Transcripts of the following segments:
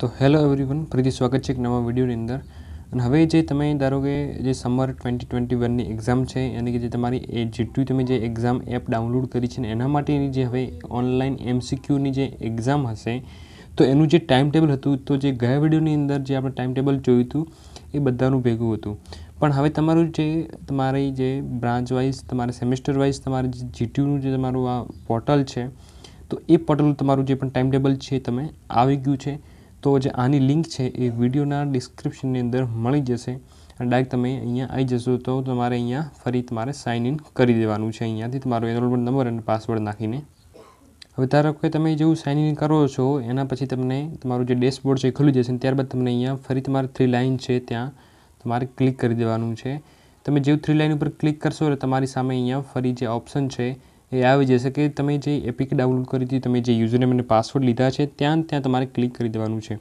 તો hello everyone ફરીથી સ્વાગત છે એક નવા વિડીયોની અંદર અને હવે જે તમે ધારો કે જે સમર ટ્વેન્ટી ટ્વેન્ટી વનની એક્ઝામ છે અને કે જે તમારી એ જેટલી તમે જે એક્ઝામ એપ ડાઉનલોડ કરી છે ને એના માટેની જે હવે ઓનલાઈન એમસીક્યુની જે એક્ઝામ હશે તો એનું જે ટાઈમ ટેબલ હતું તો જે ગયા વિડીયોની અંદર જે આપણે ટાઈમ ટેબલ જોયું હતું એ બધાનું ભેગું હતું પણ હવે તમારું જે તમારી જે બ્રાન્ચ વાઇઝ તમારે સેમેસ્ટર વાઇઝ તમારે જે જીટીયુનું જે તમારું આ પોર્ટલ છે તો એ પોર્ટલ તમારું જે પણ ટાઈમ ટેબલ છે તમે આવી ગયું છે તો જે આની લિંક છે એ વિડીયોના ડિસ્ક્રિપ્શનની અંદર મળી જશે અને ડાયરેક્ટ તમે અહીંયા આવી જશો તો તમારે અહીંયા ફરી તમારે સાઇન ઇન કરી દેવાનું છે અહીંયાથી તમારો એનરોલમેન્ટ નંબર અને પાસવર્ડ નાખીને હવે ધારો કે તમે જેવું સાઇન ઇન કરો છો એના પછી તમને તમારું જે ડેશબોર્ડ છે એ ખુલી જશે ત્યારબાદ તમને અહીંયા ફરી તમારે થ્રી લાઇન છે ત્યાં તમારે ક્લિક કરી દેવાનું છે તમે જેવું થ્રી લાઇન ઉપર ક્લિક કરશો એટલે તમારી સામે અહીંયા ફરી જે ઓપ્શન છે એ આવી જશે કે તમે જે એપિક ડાઉનલોડ કરી હતી તમે જે યુઝરનેમ અને પાસવર્ડ લીધા છે ત્યાં ત્યાં તમારે ક્લિક કરી દેવાનું છે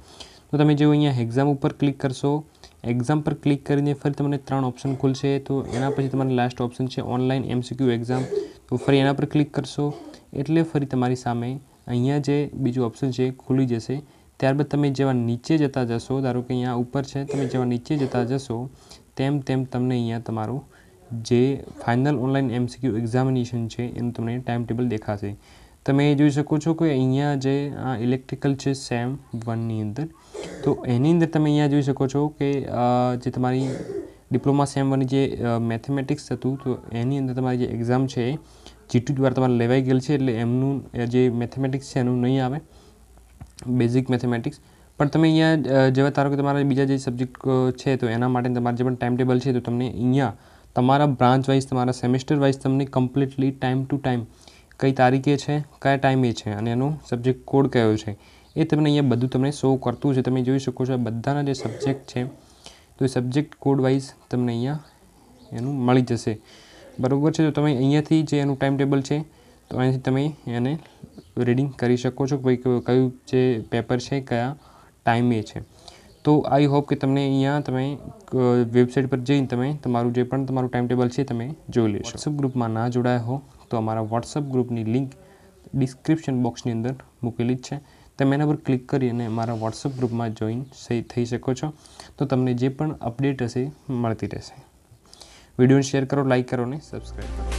તો તમે જો અહીંયા એક્ઝામ ઉપર ક્લિક કરશો એક્ઝામ પર ક્લિક કરીને ફરી તમને ત્રણ ઓપ્શન ખુલશે તો એના પછી તમારે લાસ્ટ ઓપ્શન છે ઓનલાઈન એમસીક્યુ એક્ઝામ તો ફરી એના પર ક્લિક કરશો એટલે ફરી તમારી સામે અહીંયા જે બીજું ઓપ્શન છે ખુલી જશે ત્યારબાદ તમે જેવા નીચે જતા જશો ધારો કે અહીંયા ઉપર છે તમે જેવા નીચે જતા જશો તેમ તેમ તમને અહીંયા તમારું જે ફાઇનલ ઓનલાઈન એમસીક્યુ એક્ઝામિનેશન છે એનું તમને ટાઈમ ટેબલ દેખાશે તમે જોઈ શકો છો કે અહીંયા જે આ ઇલેક્ટ્રિકલ છે સેમ વનની અંદર તો એની અંદર તમે અહીંયા જોઈ શકો છો કે જે તમારી ડિપ્લોમા સેમ વનની જે મેથેમેટિક્સ હતું તો એની અંદર તમારી જે એક્ઝામ છે જીટુ દ્વારા તમારે લેવાઈ ગયેલ છે એટલે એમનું જે મેથેમેટિક્સ છે એનું નહીં આવે બેઝિક મેથેમેટિક્સ પણ તમે અહીંયા જેવા ધારો કે તમારા બીજા જે સબ્જેક્ટ છે તો એના માટે તમારે જે પણ ટાઈમ ટેબલ છે તો તમને અહીંયા તમારા બ્રાન્ચ વાઇઝ તમારા સેમેસ્ટર વાઇઝ તમને કમ્પ્લીટલી ટાઈમ ટુ ટાઈમ કઈ તારીખે છે કયા ટાઈમે છે અને એનો સબ્જેક્ટ કોડ કયો છે એ તમને અહીંયા બધું તમને શો કરતું છે તમે જોઈ શકો છો બધાના જે સબ્જેક્ટ છે તો એ સબ્જેક્ટ કોડ વાઇઝ તમને અહીંયા એનું મળી જશે બરાબર છે તો તમે અહીંયાથી જે એનું ટાઈમ ટેબલ છે તો અહીંયાથી તમે એને રીડિંગ કરી શકો છો ભાઈ કયું જે પેપર છે કયા ટાઈમે છે તો આઈ હોપ કે તમને અહીંયા તમે વેબસાઇટ પર જઈને તમે તમારું જે પણ તમારું ટાઈમ ટેબલ છે તમે જોઈ લેશો વોટ્સઅપ ગ્રુપમાં ના જોડાયા હો તો અમારા વોટ્સઅપ ગ્રુપની લિંક ડિસ્ક્રિપ્શન બોક્સની અંદર મૂકેલી જ છે તમે એના પર ક્લિક કરી અને મારા વોટ્સઅપ ગ્રુપમાં જોઈન થઈ શકો છો તો તમને જે પણ અપડેટ હશે મળતી રહેશે વિડીયોને શેર કરો લાઇક કરો ને સબસ્ક્રાઈબ કરો